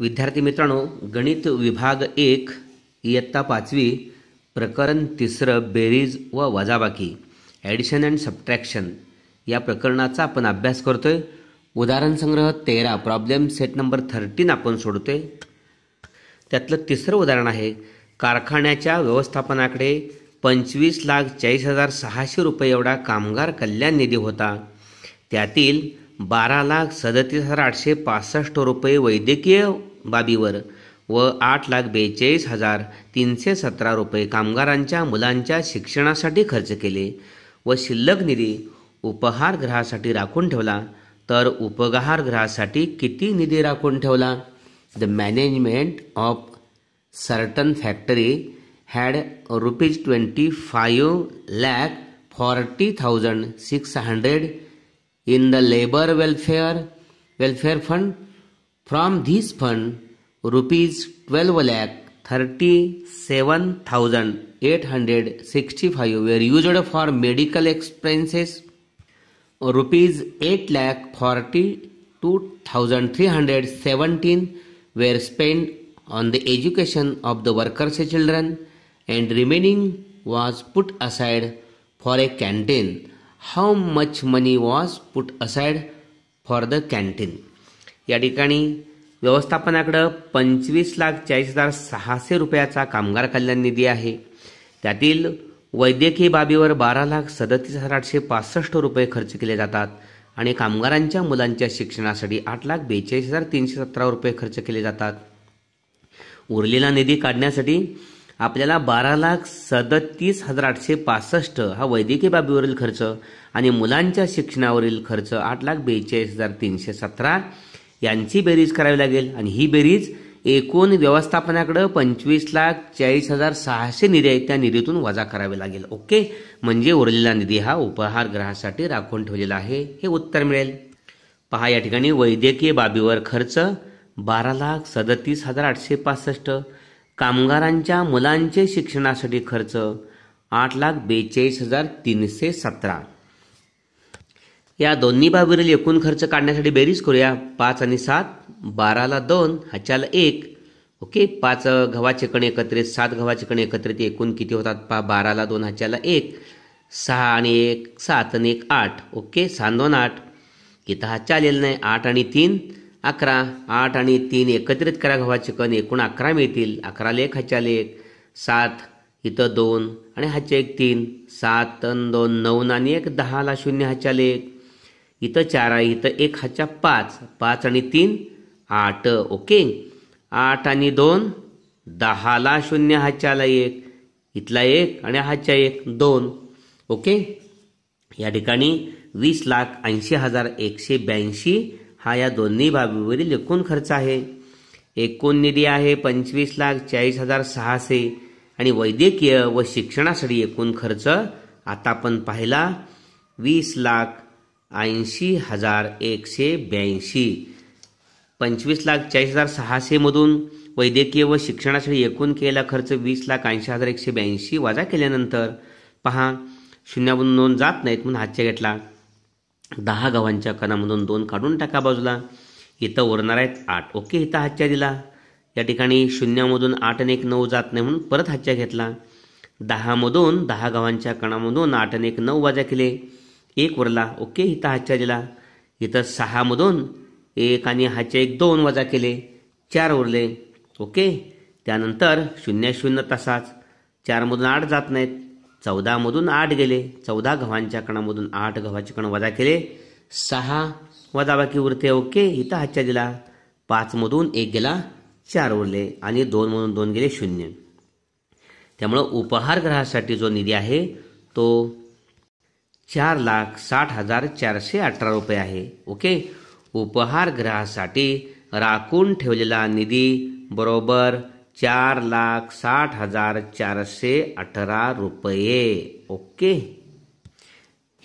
विद्यार्थी मित्रांनो गणित विभाग एक इयत्ता पाचवी प्रकरण तिसरं बेरीज व वजाबाकी ॲडिशन अँड सबट्रॅक्शन या प्रकरणाचा आपण अभ्यास करतो आहे उदाहरणसंग्रह तेरा प्रॉब्लेम सेट नंबर थर्टीन आपण सोडतो आहे त्यातलं तिसरं उदाहरण आहे कारखान्याच्या व्यवस्थापनाकडे पंचवीस लाख चाळीस हजार सहाशे रुपये एवढा कामगार कल्याण निधी होता त्यातील बारा लाख सदतीस हजार आठशे पासष्ट रुपये वैद्यकीय बाबीवर व आठ लाख बेचाळीस हजार तीनशे सतरा रुपये कामगारांच्या मुलांच्या शिक्षणासाठी खर्च केले व शिल्लक निधी उपहारगृहासाठी राखून ठेवला तर उपहारगृहासाठी किती निधी राखून ठेवला the management of certain factory had rupees twenty five lakh forty thousand six hundred in the labor welfare welfare fund from this fund rupees 12 lakh 37865 were used for medical expenses rupees 8 lakh 42317 were spent on the education of the workers children and remaining was put aside for a canteen how much money was put aside for the canteen या ठिकाणी व्यवस्थापनाकडं पंचवीस लाख चाळीस हजार सहाशे रुपयाचा कामगार कल्याण निधी आहे त्यातील वैद्यकीय बाबीवर बारा लाख सदतीस हजार आठशे पासष्ट रुपये खर्च केले जातात आणि कामगारांच्या मुलांच्या शिक्षणासाठी आठ लाख बेचाळीस हजार तीनशे सतरा रुपये खर्च केले जातात उरलेला निधी काढण्यासाठी आपल्याला बारा लाख सदतीस हजार आठशे पासष्ट हा वैद्यकीय बाबीवरील खर्च आणि मुलांच्या शिक्षणावरील खर्च आठ लाख बेचाळीस हजार तीनशे सतरा यांची बेरीज करावी लागेल आणि ही बेरीज एकूण व्यवस्थापनाकडं पंचवीस लाख चाळीस हजार सहाशे निधी आहे त्या निधीतून वजा करावे लागेल ओके म्हणजे उरलेला निधी हा उपहार ग्रहासाठी राखून ठेवलेला आहे हे उत्तर मिळेल पहा या ठिकाणी वैद्यकीय बाबीवर खर्च बारा लाख सदतीस हजार आठशे पासष्ट कामगारांच्या मुलांचे शिक्षणासाठी खर्च आठ लाख बेचाळीस हजार तीनशे सतरा या दोन्ही बाबीवरील एकूण खर्च काढण्यासाठी बेरीज करूया पाच आणि सात बाराला दोन ह्याच्याला एक ओके पाच गव्हाचे कण एकत्रित सात गव्हाचे कण एकत्रित एकूण किती होतात पा बाराला दोन ह्याच्याला एक सहा आणि एक सात आणि एक आठ ओके सहा दोन आठ इथं हा चालेल नाही आठ आणि तीन अकरा आठ आणि तीन एकत्रित करा गव्हाचे कण एकूण अकरा मिळतील अकराला एक हच्याला एक सात इथं दोन आणि हाच्या एक तीन सात तन दोन नऊ आणि एक दहाला शून्य हाच्याला एक इथं चार आहे इथं एक हाच्या पाच पाच आणि तीन आठ ओके आठ आणि दोन दहाला शून्य हाच्याला एक इथला एक आणि हाच्या एक दोन ओके या ठिकाणी वीस लाख ऐंशी हजार एकशे ब्याऐंशी हा या दोन्ही बाबीवरील एकूण खर्च आहे एकूण निधी आहे पंचवीस लाख चाळीस हजार सहाशे आणि वैद्यकीय व शिक्षणासाठी एकूण खर्च आता आपण पाहिला वीस लाख ऐंशी हजार एकशे ब्याऐंशी पंचवीस लाख चाळीस हजार सहाशेमधून वैद्यकीय व शिक्षणासाठी एकूण केलेला खर्च वीस लाख ऐंशी हजार एकशे ब्याऐंशी वाजा केल्यानंतर पहा शून्यावरून नोंद जात नाहीत म्हणून हातच्या घेतला दहा गावांच्या कणामधून दोन काढून टाका बाजूला इथं उरणार आहेत आठ ओके इथं हातच्या दिला या ठिकाणी शून्यामधून आठ आणि एक नऊ जात नाही म्हणून परत हातच्या घेतला दहामधून दहा गावांच्या कणामधून आठ आणि एक नऊ वाजा केले एक उरला ओके इथं हातच्या दिला इथं सहामधून एक आणि हातच्या एक दोन वजा केले चार उरले ओके त्यानंतर शून्य शून्य तसाच चारमधून आठ जात नाहीत चौदामधून आठ गेले चौदा गव्हांच्या कणामधून आठ गव्हाचे कण वजा केले सहा वजा बाकी उरते ओके इथं हातच्या दिला पाचमधून एक गेला चार उरले आणि दोनमधून दोन गेले शून्य त्यामुळं उपहार ग्रहासाठी जो निधी आहे तो चार लाख साठ हजार चारशे अठरा रुपये आहे ओके उपहार ग्रहासाठी राखून ठेवलेला निधी बरोबर चार लाख साठ हजार चार से अठारह रुपये okay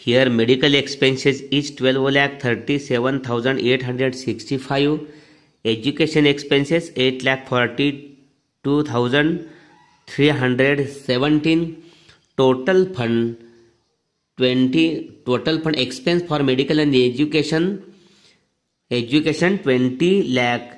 here medical expenses is twelve lakh thirty seven thousand eight hundred sixty five education expenses eight lakh forty two thousand three hundred seventeen total fund twenty total fund expense for medical and education education twenty lakh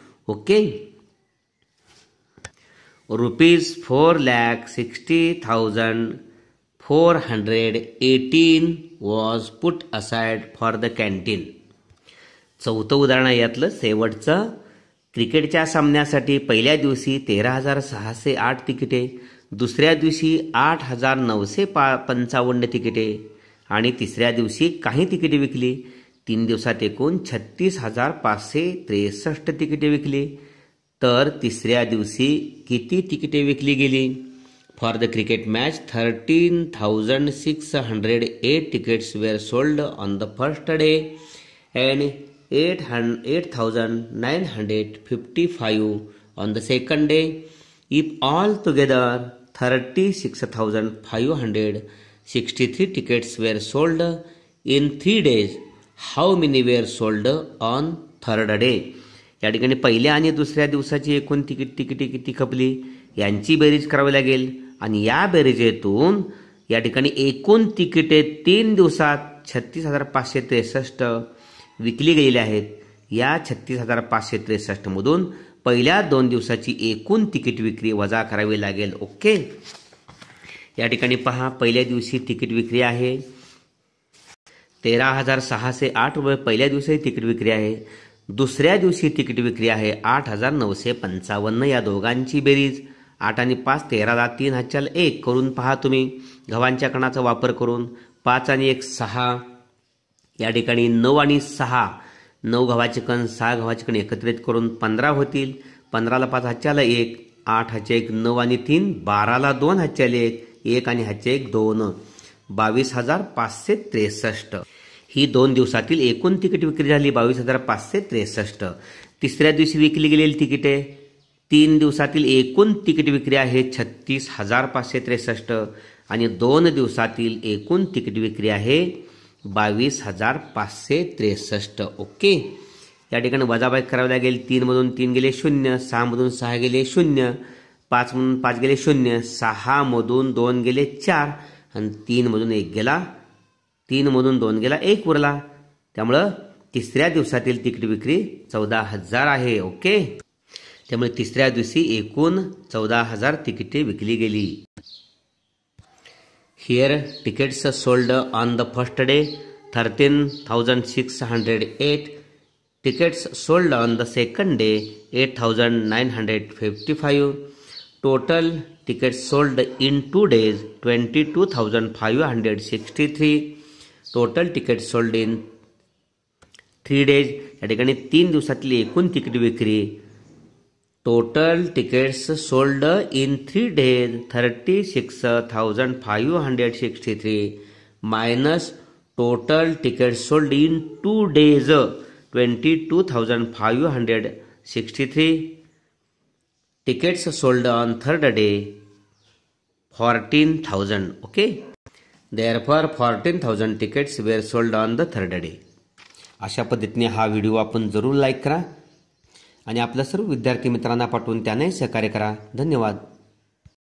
okay rupees four lakh sixty thousand four hundred eighteen was put aside for the canteen चौथं उदाहरण यातलं शेवटचं क्रिकेटच्या सामन्यासाठी पहिल्या दिवशी तेरा हजार सहाशे आठ तिकिटे दुसऱ्या दिवशी आठ हजार नऊशे पा पंचावन्न तिकिटे आणि तिसऱ्या दिवशी काही तिकिटे विकली तीन दिवसात एकूण छत्तीस हजार पाचशे त्रेसष्ट तिकिटे विकली तर तिसऱ्या दिवशी किती तिकिटे विकली गेली for the cricket match thirteen thousand six hundred eight tickets were sold on the first day and eight hmm eight thousand nine hundred fifty five on the second day if all together thirty six thousand five hundred sixty three tickets were sold in three days how many were sold on third day या ठिकाणी पहिल्या आणि दुसऱ्या दिवसाची एकूण ticket तिकीटे किती खपली यांची बेरीज करावी लागेल आणि या बेरीजेतून या ठिकाणी एकूण तिकिटे तीन दिवसात छत्तीस हजार पाचशे त्रेसष्ट विकली गेलेली आहेत या छत्तीस हजार पाचशे त्रेसष्टमधून पहिल्या दोन दिवसाची एकूण तिकीट विक्री वजा करावी लागेल ओके या ठिकाणी पहा पहिल्या दिवशी तिकीट विक्री आहे तेरा हजार सहाशे आठ रुपये पहिल्या दिवशी तिकीट विक्री आहे दुसऱ्या दिवशी तिकीट विक्री आहे आठ हजार नऊशे पंचावन्न या दोघांची बेरीज आठ आणि पाच तेराला तीन हजार एक करून पहा तुम्ही घवांच्या कणाचा वापर करून पाच आणि एक सहा या ठिकाणी नऊ आणि सहा नऊ घवाचे कण सहा गव्हाचे कण एकत्रित करून पंधरा होतील पंधराला पाच हच्च्याला एक आठ हाचे एक नऊ आणि तीन बाराला दोन हजार एक एक आणि हाचे एक दोन बावीस हजार पाचशे त्रेसष्ट ही दोन दिवसातील एकूण तिकीट विक्री झाली बावीस हजार पाचशे त्रेसष्ट तिसऱ्या दिवशी विकली गेलेली तिकीटे तीन दिवसातील एकूण तिकीट विक्री आहे छत्तीस हजार पाचशे त्रेसष्ट आणि दोन दिवसातील एकूण तिकीट विक्री आहे बावीस हजार पाचशे त्रेसष्ट ओके या ठिकाणी वजाबाई करावी लागेल तीनमधून तीन गेले शून्य सहामधून सहा गेले शून्य पाचमधून पाच गेले शून्य सहामधून दोन गेले चार आणि तीनमधून एक गेला तीनमधून दोन गेला एक उरला त्यामुळं तिसऱ्या दिवसातील तिकीट विक्री चौदा हजार आहे ओके त्यामुळे तिसऱ्या दिवशी एकूण चौदा हजार तिकिटे विकली गेली here tickets sold on the first day thirteen thousand six hundred eight tickets sold on the second day eight thousand nine hundred fifty five total sold in two days twenty two thousand in hundred sixty three total ticket sold in three days या ठिकाणी तीन दिवसातली एकूण तिकीट विक्री total tickets sold in three days thirty six thousand five hundred sixty three minus total ticket sold in two days twenty two thousand five hundred sixty three tickets sold on third day fourteen thousand okay there for fourteen thousand tickets were sold on the third day अशा पद्धतीने हा video आपण जरूर like करा आणि आपल्या सर्व विद्यार्थी मित्रांना पाठवून त्याने सहकार्य करा धन्यवाद